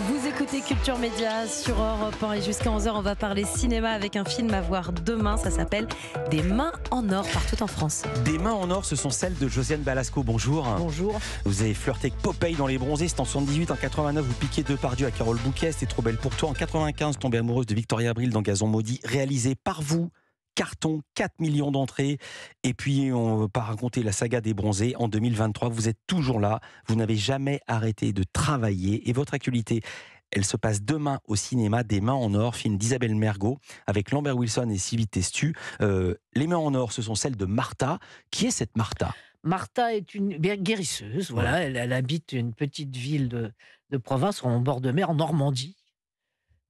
Vous écoutez Culture Média sur Europe 1 et jusqu'à 11h, on va parler cinéma avec un film à voir demain. Ça s'appelle Des mains en or partout en France. Des mains en or, ce sont celles de Josiane Balasco. Bonjour. Bonjour. Vous avez flirté avec Popeye dans Les Bronzés. C'était en 78, en 89. Vous piquez Dieu à Carole Bouquet. C'était trop belle pour toi. En 95, tombée amoureuse de Victoria Abril dans Gazon Maudit, réalisé par vous carton, 4 millions d'entrées. Et puis, on ne va pas raconter la saga des bronzés. En 2023, vous êtes toujours là. Vous n'avez jamais arrêté de travailler. Et votre actualité, elle se passe demain au cinéma Des Mains en Or, film d'Isabelle Mergot avec Lambert Wilson et Sylvie Testu. Euh, les Mains en Or, ce sont celles de Martha. Qui est cette Martha Martha est une guérisseuse. Voilà, elle, habite une petite ville de, province en bord de mer en Normandie.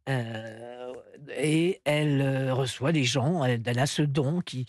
Euh, et elle euh, reçoit des gens, elle, a ce don qui,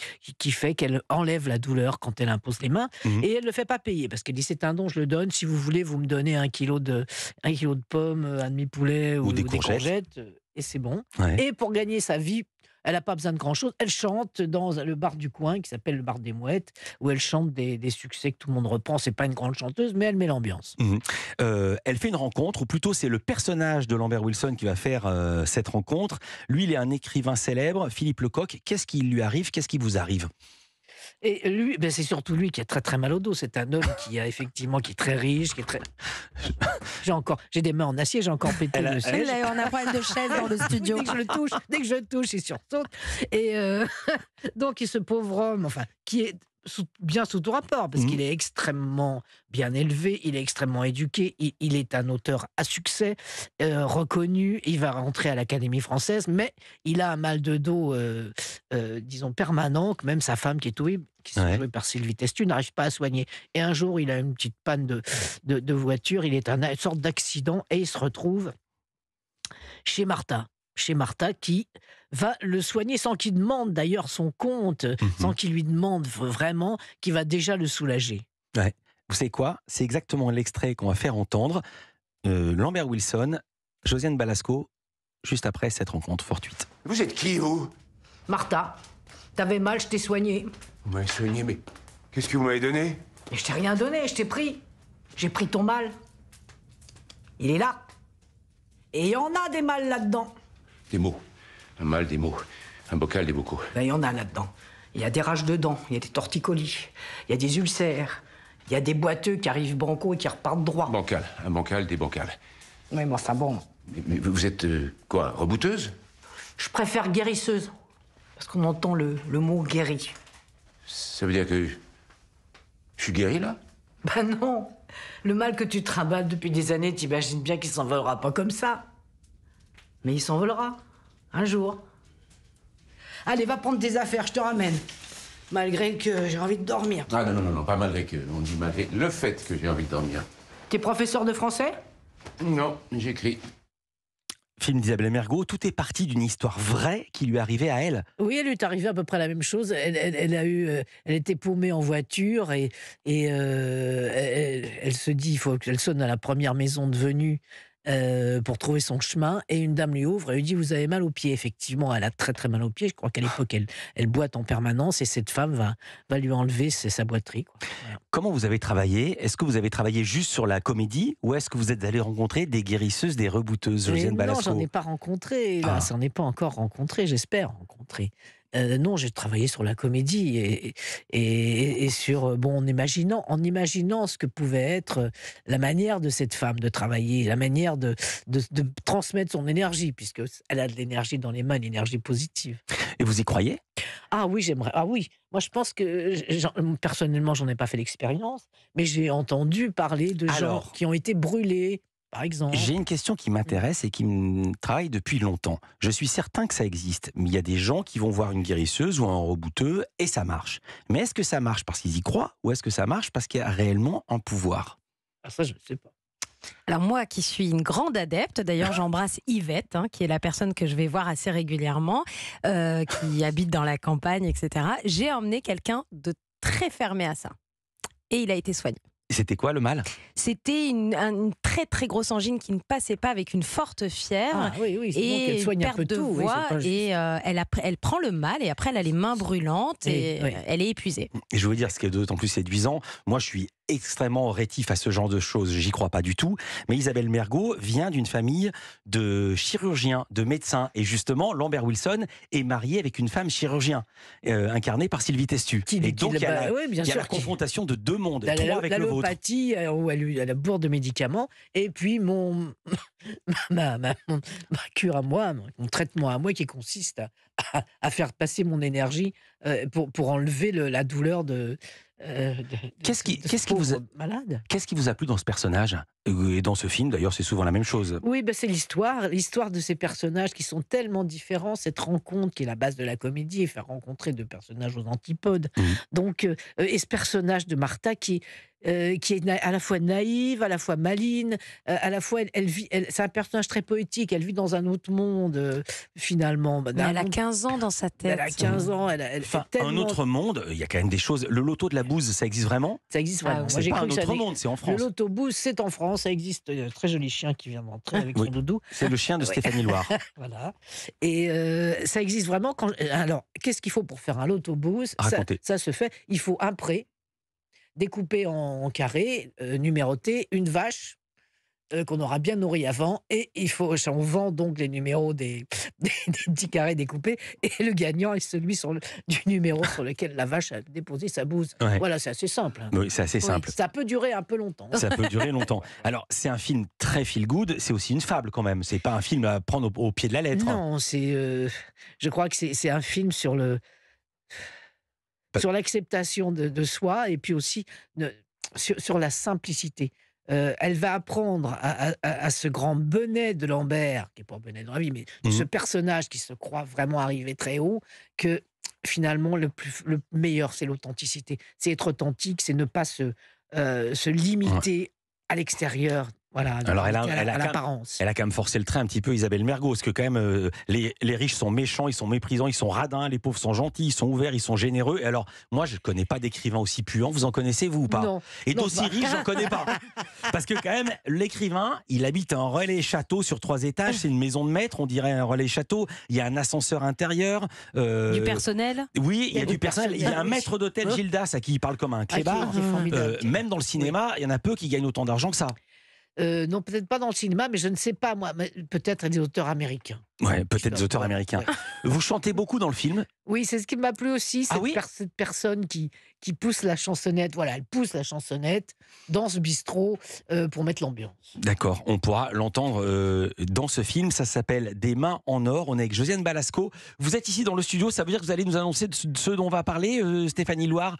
fait qu'elle enlève la douleur quand elle impose les mains, mmh et elle ne le fait pas payer, parce qu'elle dit c'est un don, je le donne, si vous voulez, vous me donnez un kilo de, un kilo de pommes, un demi-poulet ou, des, courgettes. Euh, et c'est bon. Et pour gagner sa vie elle n'a pas besoin de grand-chose. Elle chante dans le bar du coin qui s'appelle le bar des mouettes, où elle chante des, succès que tout le monde reprend. C'est pas une grande chanteuse, mais elle met l'ambiance. Mhm. Euh, elle fait une rencontre, ou plutôt c'est le personnage de Lambert Wilson qui va faire euh, cette rencontre. Lui, il est un écrivain célèbre, Philippe Lecoq. Qu'est-ce qui lui arrive Qu'est-ce qui vous arrive et lui, ben c'est surtout lui qui a très très mal au dos. C'est un homme qui a effectivement, qui est très riche, qui est très. J'ai encore, j'ai des mains en acier, j'ai encore pété le siège. on a un problème de dans le studio. dès que je le touche, dès que je touche, il sursaute. Et euh, donc, ce pauvre homme, enfin, qui est bien sous tout rapport, parce mhm. qu'il est extrêmement bien élevé, il est extrêmement éduqué, il, est un auteur à succès, euh, reconnu, il va rentrer à l'Académie française, mais il a un mal de dos, euh, euh, disons, permanent, que même sa femme qui est ouïe, qui ouais. jouée par Sylvie Testu, n'arrive pas à soigner. Et un jour, il a une petite panne de, de, voiture, il est en sorte d'accident, et il se retrouve chez Martha chez Martha qui va le soigner sans qu'il demande d'ailleurs son compte, mhm. sans qu'il lui demande vraiment, qui va déjà le soulager. Ouais. Vous savez quoi C'est exactement l'extrait qu'on va faire entendre. Lambert Wilson, Josiane Balasco, juste après cette rencontre fortuite. Vous êtes qui, vous Martha. T'avais mal, je t'ai soigné. Vous m'avez soigné, mais qu'est-ce que vous m'avez donné mais Je t'ai rien donné, je t'ai pris. J'ai pris ton mal. Il est là. Et il y en a des mâles là-dedans. Des mots. Un mal, des mots. Un bocal, des bocaux. Ben, il y en a là-dedans. Il y a des rages de dents, il y a des torticolis, il y a des ulcères, il y a des boiteux qui arrivent banco et qui repartent droit. Bancal, un bancal, des bancals. Oui, moi ça, bon. Mais, vous êtes euh, quoi, rebouteuse Je préfère guérisseuse. Parce qu'on entend le, mot guéri. Ça veut dire que. Je suis guéri là Ben non Le mal que tu trimbales depuis des années, t'imagines bien qu'il s'envolera pas comme ça. Mais il s'envolera. Un jour. Allez, va prendre des affaires, je te ramène. Malgré que j'ai envie de dormir. Ah non, non, non, pas malgré que. On dit malgré le fait que j'ai envie de dormir. T'es professeur de français Non, j'écris. Film d'Isabelle Mergot, tout est parti d'une histoire vraie qui lui arrivait à elle. Oui, elle lui est arrivée à peu près la même chose. Elle, a eu, euh, elle était paumée en voiture et, euh, elle, elle, se dit, il faut qu'elle sonne à la première maison de venue euh, pour trouver son chemin. Et une dame lui ouvre et lui dit Vous avez mal au pied Effectivement, elle a très très mal au pied Je crois qu'à l'époque, elle, elle boite en permanence et cette femme va, va lui enlever sa boiterie. Comment vous avez travaillé Est-ce que vous avez travaillé juste sur la comédie ou est-ce que vous êtes allé rencontrer des guérisseuses, des rebouteuses, Josiane Non, j'en ai pas rencontré. Là, ah. ça j'en ai pas encore rencontré. J'espère rencontrer euh, non, j'ai travaillé sur la comédie et, sur, euh, bon, en imaginant, en imaginant ce que pouvait être euh, la manière de cette femme de travailler, la manière de, transmettre son énergie, puisque elle a de l'énergie dans les mains, une énergie positive. Et vous y croyez Ah oui, j'aimerais. Ah oui, moi je pense que personnellement, j'en ai pas fait l'expérience, mais j'ai entendu parler de gens qui ont été brûlés j'ai une question qui m'intéresse et qui me travaille depuis longtemps. Je suis certain que ça existe, mais il y a des gens qui vont voir une guérisseuse ou un rebouteux et ça marche. Mais est-ce que ça marche parce qu'ils y croient ou est-ce que ça marche parce qu'il y a réellement un pouvoir ah, Ça, je ne sais pas. Alors moi qui suis une grande adepte, d'ailleurs j'embrasse Yvette, hein, qui est la personne que je vais voir assez régulièrement, euh, qui habite dans la campagne, etc. J'ai emmené quelqu'un de très fermé à ça. Et il a été soigné. C'était quoi le mal C'était une, très très grosse angine qui ne passait pas avec une forte fièvre ah, oui, oui, et elle une perte un peu de voix et euh, elle, prend le mal et après elle a les mains brûlantes et, euh, elle est épuisée. Et je veux dire ce qui est d'autant plus séduisant, moi je suis extrêmement rétif à ce genre de choses, j'y crois pas du tout, mais Isabelle Mergot vient d'une famille de chirurgiens, de médecins et justement Lambert Wilson est marié avec une femme chirurgien euh, incarnée par Sylvie Testu. Qui, et donc il y a la, confrontation de deux mondes, avec le euh, où elle, elle la bourre de médicaments. Et puis mon, ma, cure à moi, mon traitement à moi qui consiste à, faire passer mon énergie euh, pour, pour enlever la douleur euh, de. Qu'est-ce qui, ce qui vous malade Qu'est-ce qui vous a plu dans ce personnage et dans ce film, d'ailleurs, c'est souvent la même chose. Oui, ben c'est l'histoire, l'histoire de ces personnages qui sont tellement différents, cette rencontre qui est la base de la comédie, et faire rencontrer deux personnages aux antipodes. Mmh. Donc, euh, euh, et ce personnage de Martha qui euh, qui est à la fois naïve, à la fois maline, à la fois elle, vit. c'est un personnage très poétique. Elle vit dans un autre monde finalement. elle a 15 ans dans sa tête. Elle a 15 ans. Elle, fait tellement... Un autre monde. Il y a quand même des choses. Le loto de la bouse, ça existe vraiment Ça existe vraiment. Ah, c'est pas un autre monde, c'est en France. Le loto bouse, c'est en France ça existe. Il y a un très joli chien qui vient d'entrer avec son doudou. C'est le chien de Stéphanie Loire. voilà. Et euh, ça existe vraiment. Quand... Euh, alors, qu'est-ce qu'il faut pour faire un autobus ça, ça se fait. Il faut un pré découpé en, carré euh, numéroté, une vache, euh, qu'on aura bien nourri avant. Et il faut, on vend donc les numéros des, des, petits carrés découpés. Et le gagnant est celui sur le, du numéro sur lequel la vache a déposé sa bouse. Voilà, c'est assez simple. Hein. Oui, c'est assez simple. ça peut durer un peu longtemps. Ça peut durer longtemps. Alors, c'est un film très feel good. C'est aussi une fable quand même. C'est pas un film à prendre au, pied de la lettre. Hein. Non, c'est. Euh, je crois que c'est un film sur le. Sur l'acceptation de, soi et puis aussi sur la simplicité. Euh, elle va apprendre à, ce grand Benet de Lambert, qui n'est pas Benet de la vie, mais ce mmh. personnage qui se croit vraiment arrivé très haut, que finalement le, le meilleur, c'est l'authenticité. C'est être authentique, c'est ne pas se, euh, se limiter à l'extérieur alors elle a, l'apparence. Elle a quand même forcé le train un petit peu Isabelle Mergot, parce que quand même euh, les, riches sont méchants, ils sont méprisants, ils sont radins, les pauvres sont gentils, ils sont ouverts, ils sont généreux. Et alors moi je ne connais pas d'écrivain aussi puant, vous en connaissez vous ou pas Et aussi bah, riche, je n'en connais pas. Parce que quand même l'écrivain, il habite un relais château sur trois étages, c'est une maison de maître, on dirait un relais château, il y a un ascenseur intérieur. Euh, du personnel Oui, il y a, du personnel. il y a un maître d'hôtel oh. Gildas à qui il parle comme un ah, clébard. Euh, même dans le cinéma, il y en a peu qui gagnent autant d'argent que ça. Euh, non, peut-être pas dans le cinéma, mais je ne sais pas, moi, peut-être des auteurs américains. Ouais, peut-être des auteurs américains. Vous chantez beaucoup dans le film Oui, c'est ce qui m'a plu aussi, cette, ah cette personne qui, qui pousse la chansonnette. Voilà, elle pousse la chansonnette dans ce bistrot euh, pour mettre l'ambiance. D'accord, on pourra l'entendre euh, dans ce film. Ça s'appelle Des mains en or. On est avec Josiane Balasco. Vous êtes ici dans le studio, ça veut dire que vous allez nous annoncer de ce dont on va parler, euh, Stéphanie Loire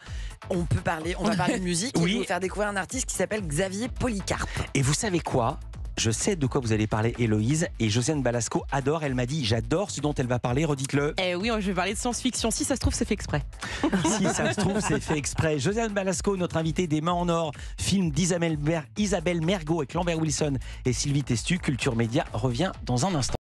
On peut parler, on va parler de musique oui. faire découvrir un artiste qui s'appelle Xavier Polycarpe. Et vous savez quoi je sais de quoi vous allez parler, Héloïse. Et Josiane Balasco adore. Elle m'a dit J'adore ce dont elle va parler. Redites-le. Eh oui, je vais parler de science-fiction. Si ça se trouve, c'est fait exprès. si ça se trouve, c'est fait exprès. Josiane Balasco, notre invitée des Mains en Or, film d'Isabelle Mergot avec Lambert Wilson et Sylvie Testu. Culture Média revient dans un instant.